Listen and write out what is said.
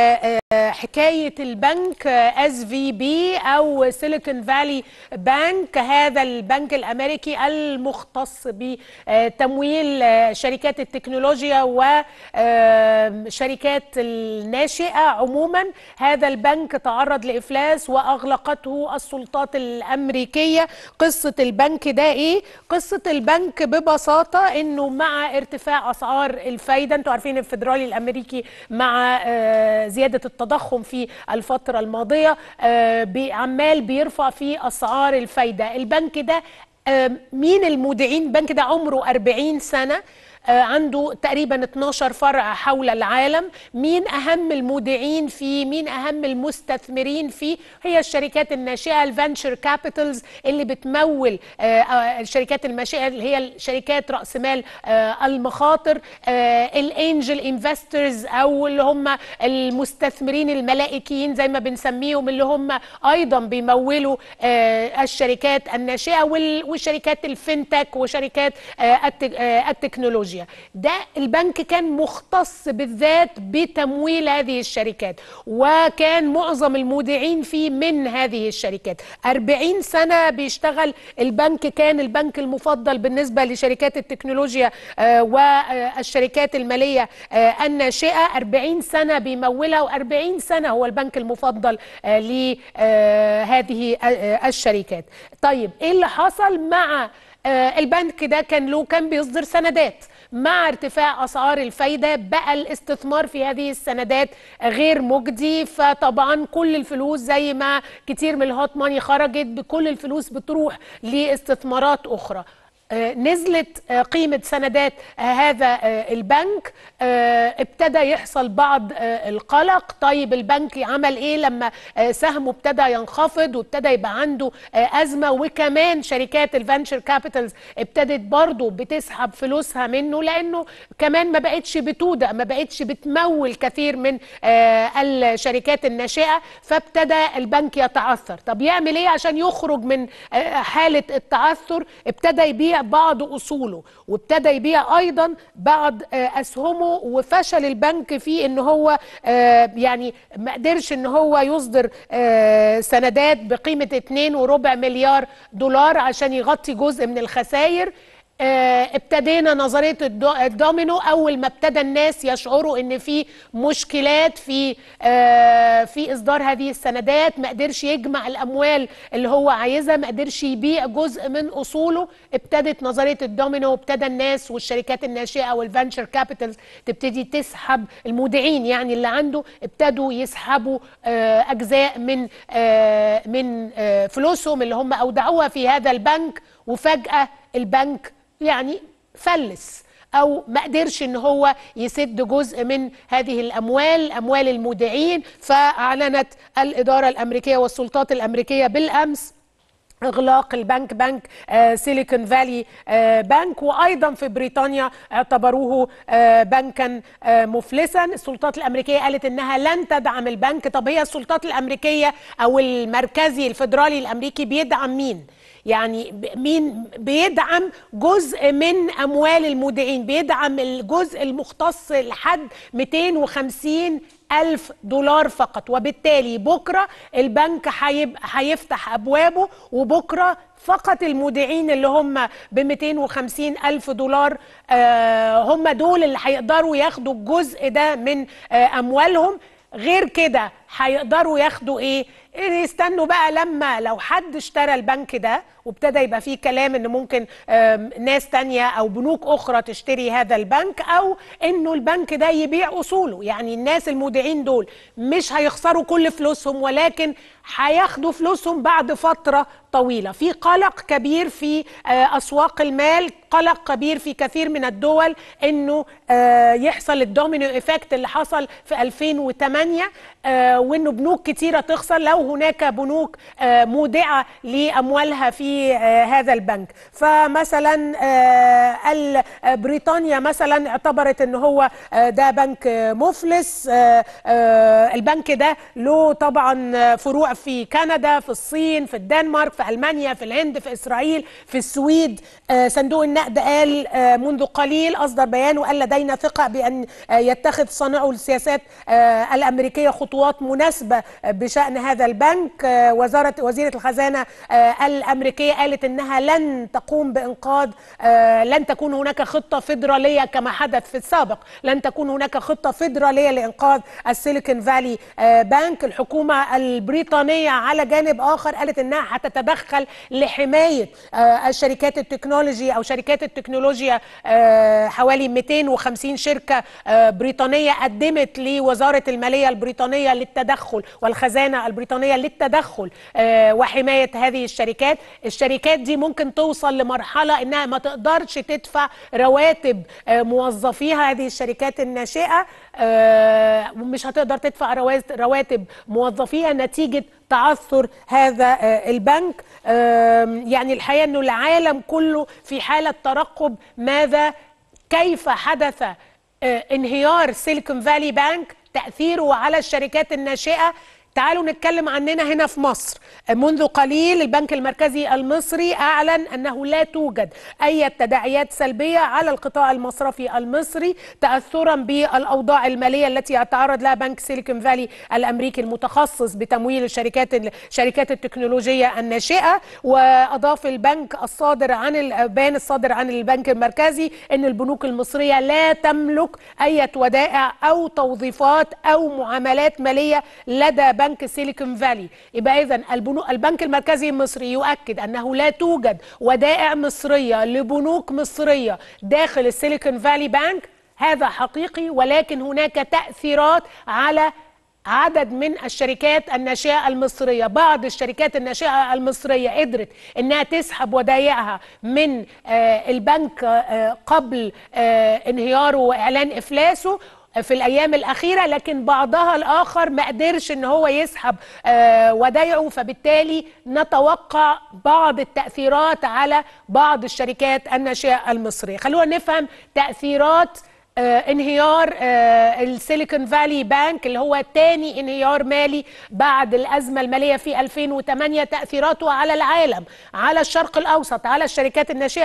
é, é حكايه البنك اس في بي او سيليكون فالي بنك هذا البنك الامريكي المختص بتمويل شركات التكنولوجيا وشركات الناشئه عموما هذا البنك تعرض لافلاس واغلقته السلطات الامريكيه قصه البنك ده ايه قصه البنك ببساطه انه مع ارتفاع اسعار الفايده انتوا عارفين الفدرالي الامريكي مع زياده التضخم التضخم في الفترة الماضية آه، عمال بيرفع في أسعار الفايدة البنك ده آه، مين المودعين البنك ده عمره 40 سنة آه، عنده تقريبا 12 فرع حول العالم مين أهم المودعين فيه مين أهم المستثمرين فيه هي الشركات الناشئة الفانشر كابيتالز اللي بتمول آه، آه، الشركات الناشئة اللي هي الشركات رأس مال المخاطر الانجل انفسترز أو اللي هم المستثمرين الملائكيين زي ما بنسميهم اللي هم أيضا بيمولوا الشركات الناشئة والشركات الفنتك وشركات التكنولوجيا التكنولوجيا ده البنك كان مختص بالذات بتمويل هذه الشركات وكان معظم المودعين فيه من هذه الشركات 40 سنة بيشتغل البنك كان البنك المفضل بالنسبة لشركات التكنولوجيا آه، والشركات المالية آه، الناشئة 40 سنة بيمولها و40 سنة هو البنك المفضل آه، لهذه الشركات طيب ايه اللي حصل مع آه، البنك ده كان له كان بيصدر سندات مع ارتفاع اسعار الفايده بقى الاستثمار في هذه السندات غير مجدي فطبعا كل الفلوس زي ما كتير من الهوت ماني خرجت بكل الفلوس بتروح لاستثمارات اخرى آه، نزلت آه، قيمة سندات آه، هذا البنك ابتدى يحصل بعض القلق طيب البنك عمل ايه لما سهمه ابتدى ينخفض وابتدى يبقى عنده أزمة وكمان شركات الفانشر كابيتالز ابتدت برضو بتسحب فلوسها منه لأنه كمان ما بقتش بتودع ما بقتش بتمول كثير من الشركات الناشئة فابتدى البنك يتعثر طب يعمل ايه عشان يخرج من حالة التعثر ابتدى يبيع يبيع بعض اصوله وابتدى يبيع ايضا بعض آه، اسهمه وفشل البنك في ان هو آه، يعني ما قدرش ان هو يصدر آه، سندات بقيمه 2.4 مليار دولار عشان يغطي جزء من الخسائر آه، ابتدينا نظريه الدومينو اول ما ابتدى الناس يشعروا ان في مشكلات في آه، في اصدار هذه السندات ما قدرش يجمع الاموال اللي هو عايزها ما قدرش يبيع جزء من اصوله ابتدت نظريه الدومينو وابتدى الناس والشركات الناشئه والفانشر كابيتالز تبتدي تسحب المودعين يعني اللي عنده ابتدوا يسحبوا آه، اجزاء من من فلوسهم اللي هم اودعوها في هذا البنك وفجاه البنك يعني فلس او ما قدرش ان هو يسد جزء من هذه الاموال اموال المودعين فاعلنت الاداره الامريكيه والسلطات الامريكيه بالامس اغلاق البنك بنك آه، سيليكون فالي آه، بنك وايضا في بريطانيا اعتبروه آه، بنكا مفلسا السلطات الامريكيه قالت انها لن تدعم البنك طب هي السلطات الامريكيه او المركزي الفيدرالي الامريكي بيدعم مين يعني مين بيدعم جزء من اموال المودعين بيدعم الجزء المختص لحد 250 ألف دولار فقط وبالتالي بكرة البنك هيفتح أبوابه وبكرة فقط المودعين اللي هم ب 250 ألف دولار آه، هم دول اللي هيقدروا ياخدوا الجزء ده من آه، أموالهم غير كده هيقدروا ياخدوا ايه؟ ايه يستنوا بقى لما لو حد اشترى البنك ده وابتدى يبقى فيه كلام ان ممكن ناس تانية او بنوك اخرى تشتري هذا البنك او انه البنك ده يبيع اصوله يعني الناس المودعين دول مش هيخسروا كل فلوسهم ولكن هياخدوا فلوسهم بعد فترة طويلة في قلق كبير في آه، أسواق المال قلق كبير في كثير من الدول أنه آه، يحصل الدومينو إيفكت اللي حصل في 2008 وانه بنوك كتيره تخسر لو هناك بنوك آه، مودعه لاموالها في آه، هذا البنك فمثلا آه، بريطانيا مثلا اعتبرت ان هو ده بنك مفلس البنك ده له طبعا فروع في كندا في الصين في الدنمارك في المانيا في الهند في اسرائيل في السويد صندوق النقد قال منذ قليل اصدر بيان وقال لدينا ثقه بان يتخذ صانعو السياسات الامريكيه خطوات مناسبة بشأن هذا البنك آه، وزارة وزيرة الخزانة آه، الأمريكية قالت أنها لن تقوم بإنقاذ آه، لن تكون هناك خطة فيدرالية كما حدث في السابق لن تكون هناك خطة فيدرالية لإنقاذ السيليكون فالي بنك الحكومة البريطانية على جانب آخر قالت أنها هتتدخل لحماية الشركات التكنولوجي أو شركات التكنولوجيا حوالي 250 شركة بريطانية قدمت لوزارة المالية البريطانية للتدخل والخزانه البريطانيه للتدخل آه، وحمايه هذه الشركات، الشركات دي ممكن توصل لمرحله انها ما تقدرش تدفع رواتب آه، موظفيها هذه الشركات الناشئه آه، مش هتقدر تدفع رواتب موظفيها نتيجه تعثر هذا البنك يعني الحقيقه انه العالم كله في حاله ترقب ماذا كيف حدث انهيار سيليكون فالي بانك تاثيره على الشركات الناشئه تعالوا نتكلم عننا هنا في مصر منذ قليل البنك المركزي المصري أعلن أنه لا توجد أي تداعيات سلبية على القطاع المصرفي المصري تأثرا بالأوضاع المالية التي يتعرض لها بنك سيليكون فالي الأمريكي المتخصص بتمويل الشركات شركات التكنولوجية الناشئة وأضاف البنك الصادر عن البيان الصادر عن البنك المركزي أن البنوك المصرية لا تملك أي ودائع أو توظيفات أو معاملات مالية لدى بنك بنك سيليكون فالي يبقى اذا البنك المركزي المصري يؤكد انه لا توجد ودائع مصريه لبنوك مصريه داخل السيليكون فالي بانك هذا حقيقي ولكن هناك تاثيرات على عدد من الشركات الناشئه المصريه، بعض الشركات الناشئه المصريه قدرت انها تسحب ودايعها من آه، البنك آه، قبل آه، انهياره واعلان افلاسه في الايام الاخيره لكن بعضها الاخر ما قدرش ان هو يسحب آه، ودايعه فبالتالي نتوقع بعض التاثيرات على بعض الشركات الناشئه المصريه خلونا نفهم تاثيرات آه، انهيار آه، السيليكون فالي بانك اللي هو تاني انهيار مالي بعد الأزمة المالية في 2008 تأثيراته على العالم على الشرق الأوسط على الشركات الناشئة